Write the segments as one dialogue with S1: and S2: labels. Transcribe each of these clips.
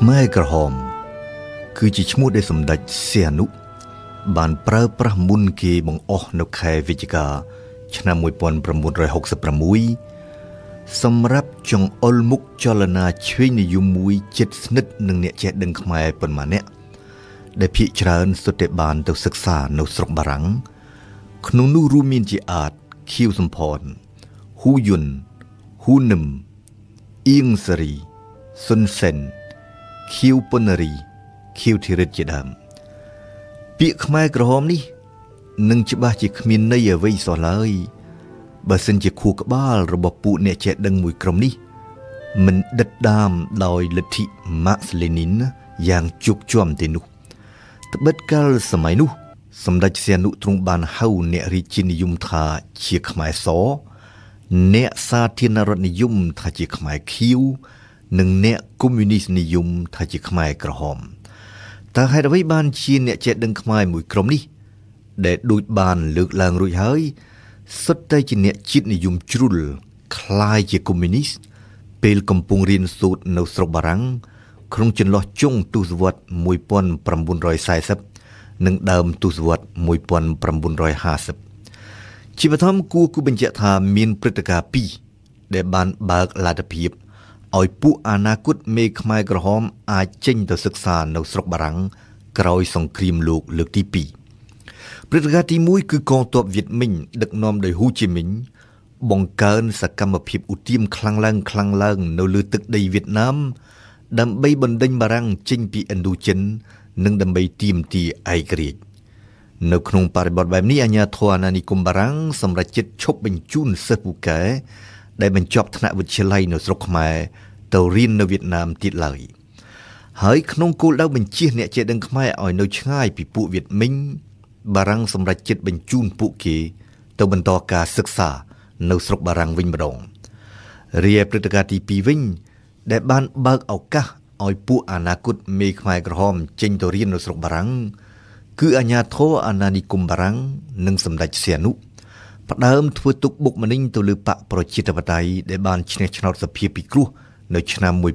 S1: ខ្មែរក្រហមគឺជាឈ្មោះដែលសម្ដេចសីហនុ បានប្រើប្រាស់មុនគេបង្អស់នៅខែវិច្ឆិកាឆ្នាំ1966សម្រាប់ចង្អុលមុខចលនាឆ្វេងនិយមមួយចិត្តស្និទ្ធនឹងអ្នកចេះដឹងខ្មែរប៉ុន្មានអ្នក ដែលភាកច្រើនសុទ្ធតែបានទៅសិក្សានៅស្រុកបារាំង ក្នុងនោះរួមមានជាអាតខៀវសំផនហ៊ូយុនហ៊ូនឹមអៀងសេរីសុនសេនខៀវពុនរីខៀវធីរិតជាដើមពាក្យខ្មែរក្រហមនេះនឹងច្បាស់ជាគ្មានន័យអ្វីសោះឡើយបើសិនជាខួរក្បាលរបស់ពួកអ្នកចេះដឹងមួយក្រុមនេះ មិនដិតដាមដោយលទ្ធិម៉ាក់ស្លេនីនយ៉ាងជោគជាំទេនោះត្បិតកាលសម័យនោះ សម្ដេចសៀនុទ្រង់បានហៅអ្នករាជានិយមថាជាខ្មែរសអ្នកសាធារណរដ្ឋនិយមថាជាខ្មែរខៀវនិងអ្នកកុម្មុយនីសនិយមថាជាខ្មែរក្រហមតើហេតុអ្វីបានជាអ្នកចេះដឹងខ្មែរមួយក្រុមនេះ ដែលដូចបានលើកឡើងរួចហើយសុទ្ធតែជាអ្នកជាតិនិយមជ្រុលคล้ายជាកុម្មុយនីសពេលកំពុងរៀនសូត្រនៅស្រុកបារាំងក្នុងចន្លោះចុងទសវត្សរ៍1940និងដើមទសវត្សរ៍1950ជាបឋមគួរគូបញ្ជាក់ថាមានព្រឹត្តិការណ៍ពីរដែលបានបើកលទ្ធភាពឲ្យពួកអាណាគតមេខ្មែរក្រហមអាចចេញទៅសិក្សា នៅស្រុកបារាំងក្រោយសង្គ្រាមលោកលើកទី2ព្រឹត្តិការណ៍ទី1គឺកងទ័ពវៀតមិញដឹកនាំដោយហ៊ូជីមិញបង្កើនសកម្មភាពឧទាមខ្លាំងឡើងខ្លាំងឡើង នៅលើទឹកដីវៀតណាមដើម្បីបណ្ដេញបារាំងចេញពីឥណ្ឌូចិននិងដើម្បីទាមទារឯករាជ្យនៅ ក្នុងបរិបទបែបនេះអាញាធរអាណានិគមបារាំងសម្រេចចិត្តឈប់បញ្ជូនសិស្សពូកែដែលបញ្ចប់ថ្នាក់វិទ្យាល័យនៅស្រុកខ្មែរទៅរៀននៅវៀតណាមទៀតឡើយហើយក្នុងគោលដៅបញ្ជាអ្នកចេះដឹងខ្មែរឲ្យនៅឆ្ងាយពីពួកវៀតមិញបារាំងសម្រេចចិត្តបញ្ជូនពួកគេ ទៅបន្តការសិក្សានៅស្រុកបារាំងវិញម្ដងរីឯព្រឹត្តិការណ៍ទី2វិញដែលបានបើកឱកាសឲ្យពួកអាណាគតមេ ខ្មែរក្រហមចេញទៅរៀននៅស្រុកបារាំងគឺអាញាធរអាណានិគមបារាំងនិងសម្ដេចសៀនុផ្ដើមធ្វើទុកបុកម្នេញទៅលើបកប្រជាធិបតេយ្យដែលបានឈ្នះឆ្នោតសភាពិគ្រោះនៅឆ្នាំ1946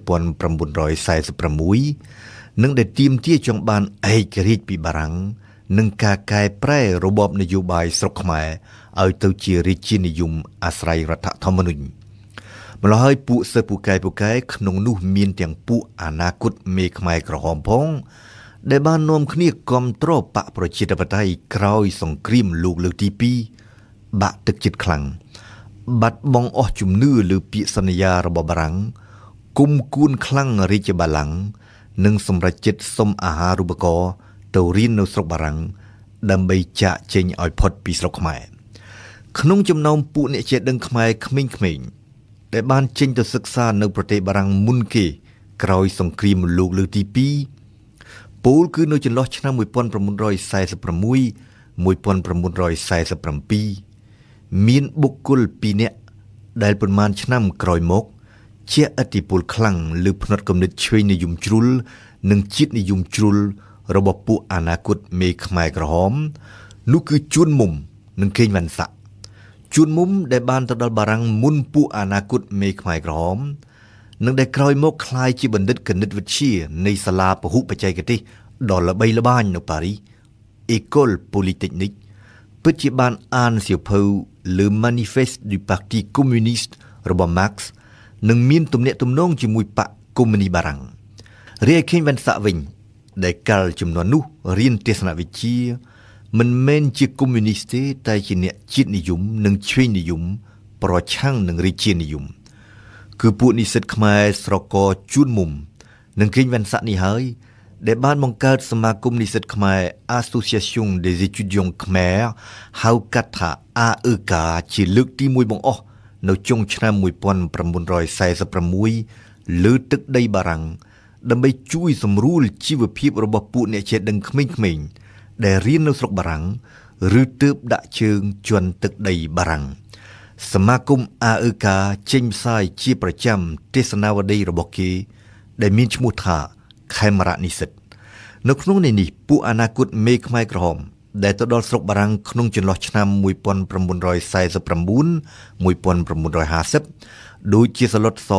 S1: និងដែលទាមទារចង់បានឯករាជ្យពីបារាំងនិងការកែប្រែរបបនយោបាយស្រុកខ្មែរឲ្យទៅជារាជានិយមអាស្រ័យរដ្ឋធម្មនុញ្ញម្ល៉េះហើយពួកសិស្សពូកែពូកែក្នុងនោះមានទាំងពួកអនាគតមេខ្មែរក្រហមផងដែលបាននាំគ្នាគាំទ្របកប្រជាធិបតេយ្យក្រោយសង្គ្រាមលោកលើកទី2បាក់ទឹកចិត្តខ្លាំងបាត់បង់អស់ជំនឿលើពាក្យសន្យារបស់បារាំងគុំគួនខ្លាំងរាជបល្ល័ង្កនិងសម្រេចចិត្តសុំអាហារូបករណ៍ទៅរៀននៅស្រុកបារាំងដើម្បីចាក់ចេញឲ្យផុតពីស្រុកខ្មែរក្នុងចំណោមពួកអ្នកជាដឹងខ្មែរក្មេងៗដែលបានចេញទៅសិក្សានៅប្រទេសបារាំងមុនគេ ក្រោយសង្គ្រាមលោកលើកទី2ពលគឺនៅចន្លោះឆ្នាំ1946 1947មានបុគ្គល2នាក់ដែលប្រមាណឆ្នាំក្រោយមក ជាឥទ្ធិពលខ្លាំងលើផ្នត់គំនិតឆ្វេងនិយមជ្រុលនិងជាតិនិយមជ្រុលរបស់ពួកអាណាគតមេខ្មែរក្រហម នោះគឺជួនមុំនិងកេងវ៉ាន់សាក់ជួនមុំដែលបានទៅដល់បារាំងមុនពួកអាណាគតមេខ្មែរក្រហមនិងដែលក្រោយមកក្លាយជាបណ្ឌិតគណិតវិទ្យានៃសាលាពហុបច្ចេកទេសដ៏ល្បីល្បាញនៅប៉ារីស École Polytechnique ពិតជាបានអានសៀវភៅលើ manifest ពី Parti Communiste របស់ Marx នឹងមានទំនាក់ទំនង ជាមួយបកកុម្មុយនីបារាំងរីឯខេងវ៉ាន់សាក់វិញ ដែលកាលចំនួននោះ រៀនទស្សនវិជ្ជា មិនមែនជាកុម្មុយនីសទេតែជាអ្នកជាតិនិយមនិងឆ្វេងនិយមប្រឆាំងនឹងរាជានិយមគឺពួកនិស្សិតខ្មែរស្រកជួនមុំនឹងខេងវ៉ាន់សាក់នេះហើយដែលបានបង្កើតសមាគមនិស្សិតខ្មែរ Association des étudiants Khmer ហៅកាត់ថា AEK ជាលើកទី1បង្អស់ នៅចុងឆ្នាំ1946លើទឹកដីបារាំងដើម្បីជួយសម្រួលជីវភាពរបស់ពួកអ្នកចេះដឹងក្មេងៗដែលរៀននៅស្រុកបារាំងឬទើបដាក់ជើងជន់ទឹកដីបារាំងសមាគម AEK ចេញផ្សាយជាប្រចាំទេសនាវដ្តីរបស់គេ ដែលមានឈ្មោះថាខេមរៈនិស្សិត នៅក្នុងនេះពួកអាណាគតមេខ្មែរក្រហមដែលទៅដល់ស្រុកបារាំងក្នុងចន្លោះឆ្នាំ1949 1950ដូចជាសឡុតស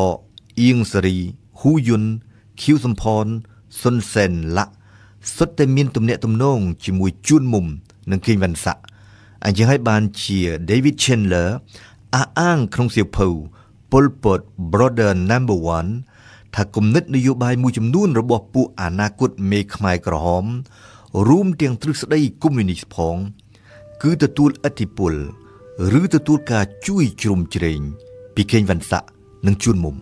S1: អៀងសេរីហ៊ូយុនឃីវសំផនសុនសែនឡាក់សុទ្ធតែមានទំនាក់ទំនងជាមួយជួនមុំនិងគីងវ៉ាន់សាក់អញ្ចឹងហើយបានជា David Chandler អះអាងក្នុងសៀវភៅ Pol Pot Brother Number 1ថាគំនិតនយោបាយមួយចំនួនរបស់ពួកអាណាគតមេខ្មែរក្រហម រួម ទាំងទ្រឹស្ដីកុម្មុយនីសផង គឺទទួលឥទ្ធិពលឬទទួលការជួយ ជ្រោមជ្រែងពីខេងវណ្ស័កនិងជួនមុំ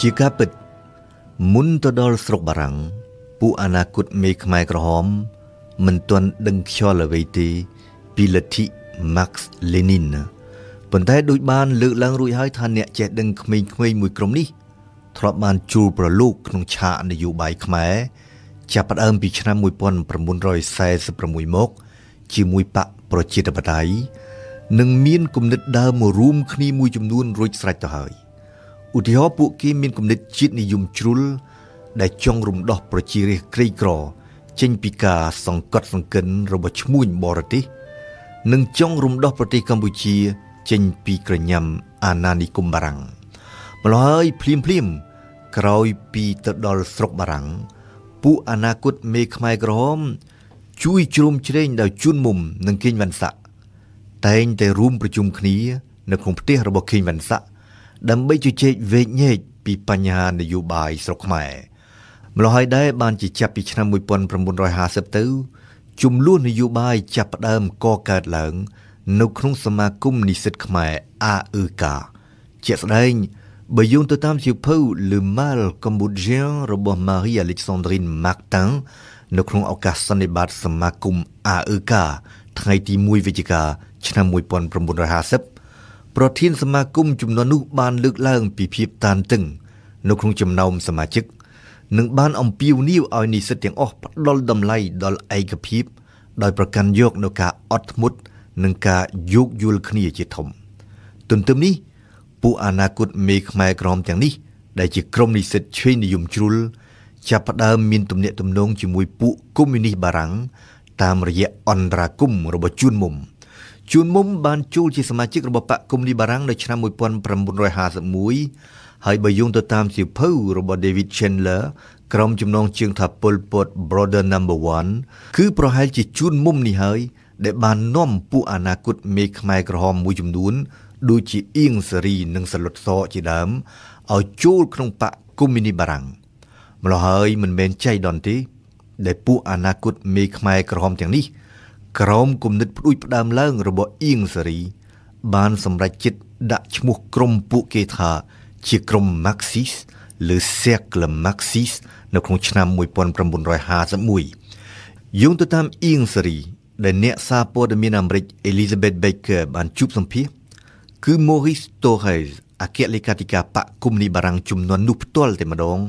S1: ជាការពិតមុនទៅដល់ស្រុកបារាំង ពួកអាណាគតមេ ខ្មែរក្រហម មិនទាន់ដឹងខ្យល់អ្វីទេពីលទ្ធិ Marx Lenin ប៉ុន្តែដូចបានលើកឡើងរួចហើយថាអ្នកចេះដឹងក្មេងៗមួយក្រុមនេះធ្លាប់បានជួលប្រឡូកក្នុងឆាកនយោបាយខ្មែរចាប់ផ្ដើមពីឆ្នាំ1946មក ជាមួយបកប្រជាធិបតេយ្យនិងមានគំនិតដើមមករួមគ្នាមួយចំនួន រួចស្រេចទៅហើយឧទាហរណ៍ពួកគេមានគំនិតជាតិនិយមជ្រុលដែលចង់រំដោះប្រជារាស្ត្រក្រីក្រចេញពីការសង្កត់សង្កិន របស់ឈ្មួញបរទេសនិងចង់រំដោះប្រទេសកម្ពុជាចេញពីក្រញឹមអាណានិគមបារាំងម្ល៉េះហើយភ្លាមភ្លាមក្រោយពីទៅដល់ស្រុកបារាំង ពួកអនាគតមេខ្មែរក្រហមជួយជ្រោមជ្រែងដោយជួនមុំនិងគីងវ៉ាន់សាក់តែងតែរួមប្រជុំគ្នានៅក្នុងផ្ទះរបស់គីងវ៉ាន់សាក់ដើម្បីជជែកវែកញែកពីបញ្ហានយោបាយស្រុកខ្មែរម្ល៉េះហើយដែរបានជាចាប់ពីឆ្នាំ1950ទៅចំនួននយោបាយចាប់ផ្ដើមកកើតឡើងនៅក្នុងសមាគមនិស្សិតខ្មែរ AEK ជាក់ស្ដែងបើយោងទៅតាមសៀវភៅ Le Mal Cambodgien របស់ Marie Alexandrine Martin នៅក្នុងឱកាសសន្និបាតសមាគម AEK ថ្ងៃទី1វិច្ឆិកាឆ្នាំ1950ប្រធានសមាគមចំនួននោះបានលើកឡើងពីភាពតានតឹង នៅក្នុងចំណោមសមាជិកនិងបានអំពាវនាវឲ្យនិស្សិតទាំងអស់ផ្ដល់តម្លៃដល់ឯកភាពដោយប្រកាន់យកនៅការអត់ធ្មត់និងការយោគយល់គ្នាជាធំ ទន្ទឹមនេះ ពួកអនាគតមេខ្មែរក្រមទាំងនេះដែលជាក្រុមនិស្សិតឆ្វេងនិយមជ្រុលចាប់ផ្ដើមមានទំនាក់ទំនងជាមួយពួកកុម្មុយនីសបារាំងតាមរយៈអន្តរាគមរបស់ជួនមុំជួនមុំបានជួលជាសមាជិករបស់បកកុម្មុយនីសបារាំងនៅឆ្នាំ1951ហើយបើយោងទៅតាមសៀវភៅរបស់ David Chandler ក្រុមចំណងជើងថាពលពត Brother Number 1គឺប្រហែលជាជួនមុំនេះហើយដែលបាននាំពួកអាណាគតមេខ្មែរក្រហមមួយចំនួនដូចជាអៀងសេរីនិងសលុតសជាដើមឲ្យចូលក្នុងបកកុម្មុយនីបារាំងម្ល៉េះហើយមិនមែនចៃដន្យទេ ដែល ពួកអាណាគតមេខ្មែរក្រហមទាំងនេះក្រោមគំនិតផ្ដួចផ្ដើមឡើងរបស់អៀងសេរីបានសម្រេចចិត្តដាក់ឈ្មោះក្រុមពួកគេថា ជាក្រុម Marxist ឬ Cercle Marxist នៅក្នុងឆ្នាំ1951យោងទៅតាមអៀងសេរីដែលអ្នកសារព័ត៌មានអាមេរិក Elizabeth Baker បានជួបសម្ភាសគឺ Maurice Torres អគ្គលេខាធិការបកគុំនីបារាំងជំនាន់នោះផ្ទាល់តែម្ដង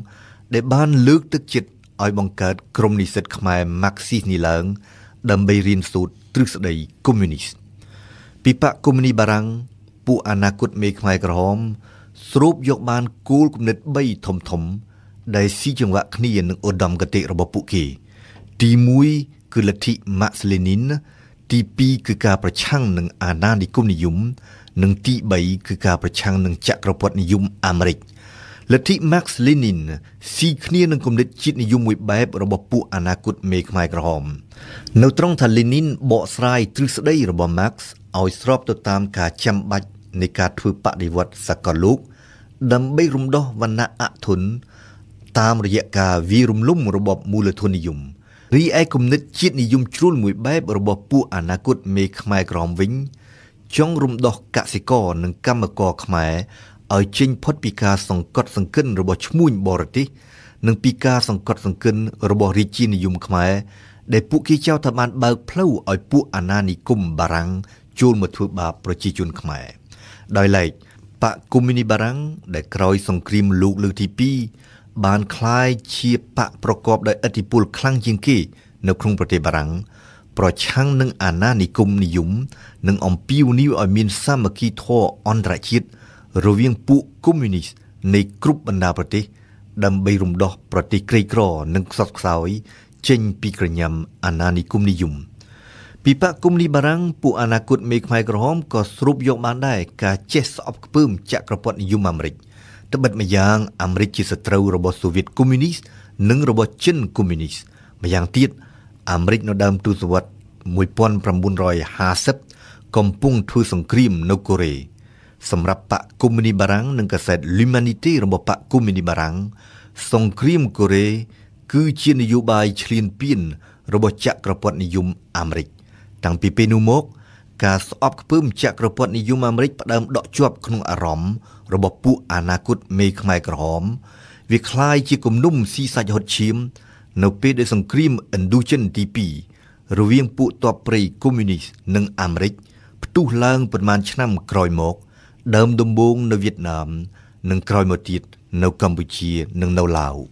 S1: ដែលបាន លើកទឹកចិត្តឲ្យបង្កើតក្រុមនិស្សិតខ្មែរ Marxist នេះឡើងដើម្បីរៀនសូត្រទ្រឹស្ដីកុម្មុយនីសពីបកគុំនីបារាំងពួកអនាគតមេខ្មែរក្រហម ស្រូបយកបានគោលគំនិត3ធំធំ ដែលស៊ីចង្វាក់គ្នានឹងឧត្តមគតិរបស់ពួកគេ ទី1គឺលទ្ធិម៉ាក់សលេនីនទី2គឺការប្រឆាំងនឹងអាណានិគមនិយមនិងទី3គឺការប្រឆាំងនឹងចក្រពត្តិនិយមអាមេរិកលទ្ធិ Max Lenin ស៊ីគ្នានឹងគំនិតជាតិនិយមមួយបែបរបស់ពួកអាណាគតមេខ្មែរក្រហម នៅត្រង់ថា Lenin បកស្រាយទ្រឹស្ដីរបស់ Max ឲ្យស្របទៅតាមការចាំបាច់នៃការធ្វើបដិវត្តសកលលោកដើម្បីរំដោះវណ្ណៈអធុនតាមរយៈការវារំលំរបបមូលធននិយម។រីឯគំនិតជាតិនិយមជ្រុលមួយបែបរបស់ពួកអនាគតមេខ្មែរក្រមវិញ ចង់រំដោះកសិករនិងកម្មករខ្មែរឲ្យចេញផុតពីការសង្កត់សង្កិនរបស់ឈ្មួញបរទេសនិងពីការសង្កត់សង្កិនរបស់រាជានិយមខ្មែរដែលពួកគេចោទថាបានបើកផ្លូវឲ្យពួកអាណានិគមបារាំងចូលមកធ្វើបាបប្រជាជនខ្មែរដោយឡែកបកកុម្មុយនីបារាំង ដែលក្រោយសង្គ្រាមលោកលើកទីបានคล้ายជាបកប្រកបដោយឥទ្ធិពលខ្លាំងជាងគេនៅក្នុងប្រទេសបារាំង ប្រឆាំងនឹងអាណានិគមនិយមនិងអំពាវនាវឲ្យមានសាមគ្គីធម៌អន្តរជាតិរវាងពួកកុម្មុយនីសនៃគ្រប់បណ្ដាប្រទេស ដើម្បីរំដោះប្រទេសក្រីក្រនិងខ្សត់ខ្សោយចេញពីក្រញាំអាណានិគមនិយមពីបកគុំនីបារាំងពួកអនាគតមេខ្មែរក្រហមក៏ស្រូបយកបានដែរការចេះស្អប់ខ្ពើមចក្រពត្តិនិយមអាមេរិក។ត្បិតម្យ៉ាងអាមេរិកជាសត្រូវរបស់សូវៀតកុម្មុយនីសនិងរបស់ចិនកុម្មុយនីសម្យ៉ាងទៀតអាមេរិក នៅដើមទសវត្សរ៍1950កំពុងធ្វើសង្គ្រាមនៅកូរ៉េសម្រាប់បកកុម្មុយនីបារាំងនិងកាសែត L'Humanité របស់បកកុម្មុយនីបារាំងសង្គ្រាមកូរ៉េគឺជានយោបាយឈ្លានពាន របស់ចក្រពត្តិនិយមអាមេរិកតាំងពីពេលនោះមកការស្អប់ខ្ពើមជាក្រពត់និយមអាមេរិកផ្ដើមដកជាប់ក្នុងអារម្មណ៍របស់ពួកអាណាគត មេខ្មែរក្រហមវាคล้ายជាគំនុំស៊ីសាច់ហុតឈាម នៅពេលដែលសង្គ្រាមឥណ្ឌូចិនទី2រវាងពួកទ័ពព្រៃកុម្មុយនីសនិងអាមេរិកផ្ទុះឡើងប្រមាណឆ្នាំក្រោយមក ដើមដំបូងនៅវៀតណាម និងក្រោយមកទៀតនៅកម្ពុជានិងនៅឡាវ។